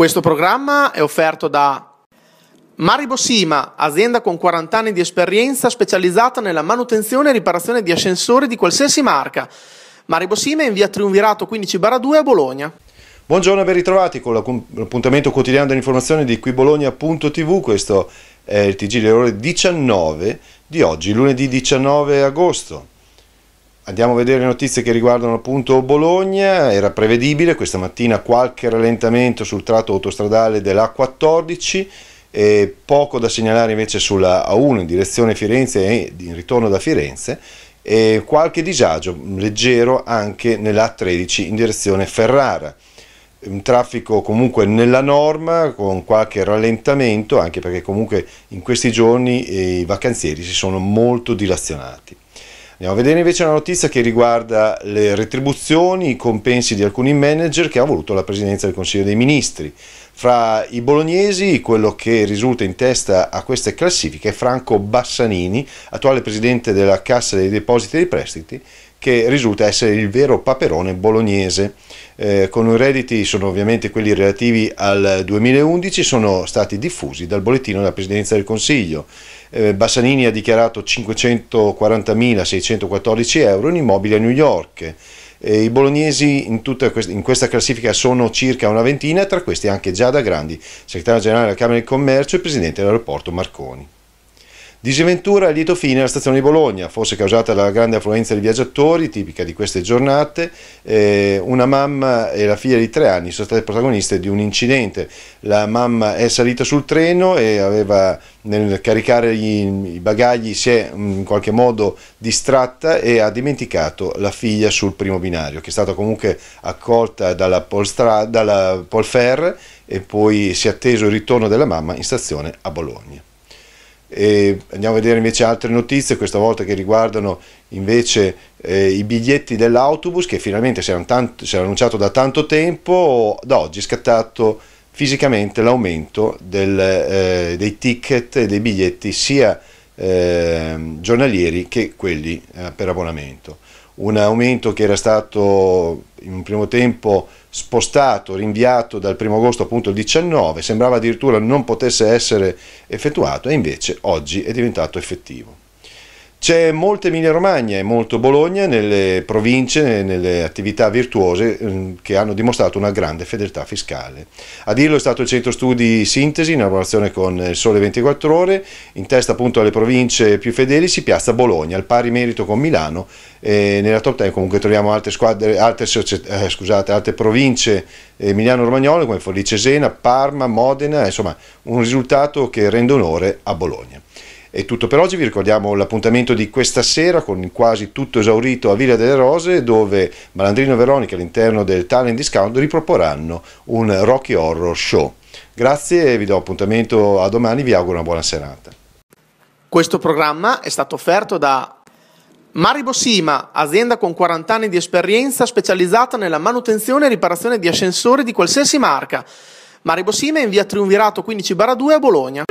Questo programma è offerto da Maribo azienda con 40 anni di esperienza specializzata nella manutenzione e riparazione di ascensori di qualsiasi marca. Maribo Sima è in via Triunvirato 15-2 a Bologna. Buongiorno e ben ritrovati con l'appuntamento quotidiano dell'informazione di quibologna.tv, questo è il TG delle ore 19 di oggi, lunedì 19 agosto. Andiamo a vedere le notizie che riguardano appunto Bologna, era prevedibile questa mattina qualche rallentamento sul tratto autostradale dell'A14 e poco da segnalare invece sulla A1 in direzione Firenze e in ritorno da Firenze e qualche disagio leggero anche nell'A13 in direzione Ferrara. Un traffico comunque nella norma con qualche rallentamento anche perché comunque in questi giorni eh, i vacanzieri si sono molto dilazionati. Andiamo a vedere invece una notizia che riguarda le retribuzioni, i compensi di alcuni manager che ha voluto la Presidenza del Consiglio dei Ministri. Fra i bolognesi, quello che risulta in testa a queste classifiche è Franco Bassanini, attuale Presidente della Cassa dei Depositi e dei Prestiti, che risulta essere il vero paperone bolognese. Eh, con i redditi sono ovviamente quelli relativi al 2011, sono stati diffusi dal bollettino della Presidenza del Consiglio. Eh, Bassanini ha dichiarato 540.614 euro in immobili a New York. Eh, I bolognesi in, questa, in questa classifica sono circa una ventina, tra questi anche Giada Grandi, segretario generale della Camera di Commercio e presidente dell'aeroporto Marconi. Disavventura e lieto fine alla stazione di Bologna, forse causata dalla grande affluenza di viaggiatori, tipica di queste giornate. Eh, una mamma e la figlia di tre anni sono state protagoniste di un incidente. La mamma è salita sul treno e aveva, nel caricare gli, i bagagli si è mm, in qualche modo distratta e ha dimenticato la figlia sul primo binario, che è stata comunque accolta dalla, polstra, dalla Polfer e poi si è atteso il ritorno della mamma in stazione a Bologna. E andiamo a vedere invece altre notizie, questa volta che riguardano invece eh, i biglietti dell'autobus che finalmente si era, tanto, si era annunciato da tanto tempo, da oggi è scattato fisicamente l'aumento del, eh, dei ticket e dei biglietti sia eh, giornalieri che quelli eh, per abbonamento. Un aumento che era stato in un primo tempo spostato, rinviato dal 1 agosto appunto 19, sembrava addirittura non potesse essere effettuato e invece oggi è diventato effettivo. C'è molta Emilia Romagna e molto Bologna nelle province, nelle attività virtuose ehm, che hanno dimostrato una grande fedeltà fiscale. A dirlo è stato il Centro Studi Sintesi in lavorazione con il Sole 24 Ore, in testa appunto alle province più fedeli si piazza Bologna, al pari merito con Milano, e nella top 10 comunque troviamo altre, squadre, altre, società, eh, scusate, altre province emiliano-romagnole come Forlì Cesena, Parma, Modena, insomma un risultato che rende onore a Bologna. È tutto per oggi, vi ricordiamo l'appuntamento di questa sera con quasi tutto esaurito a Villa delle Rose dove Malandrino e Veronica all'interno del Talent Discount riproporranno un Rocky Horror Show. Grazie e vi do appuntamento a domani, vi auguro una buona serata. Questo programma è stato offerto da Mari Bossima, azienda con 40 anni di esperienza specializzata nella manutenzione e riparazione di ascensori di qualsiasi marca. Mari Bossima è in via Triunvirato 15-2 a Bologna.